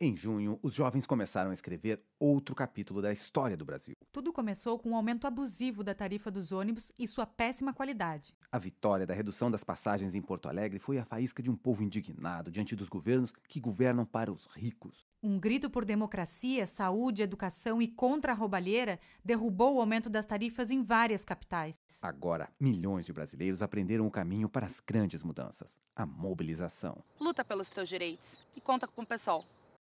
Em junho, os jovens começaram a escrever outro capítulo da história do Brasil. Tudo começou com o um aumento abusivo da tarifa dos ônibus e sua péssima qualidade. A vitória da redução das passagens em Porto Alegre foi a faísca de um povo indignado diante dos governos que governam para os ricos. Um grito por democracia, saúde, educação e contra a roubalheira derrubou o aumento das tarifas em várias capitais. Agora, milhões de brasileiros aprenderam o caminho para as grandes mudanças: a mobilização. Luta pelos teus direitos e conta com o pessoal.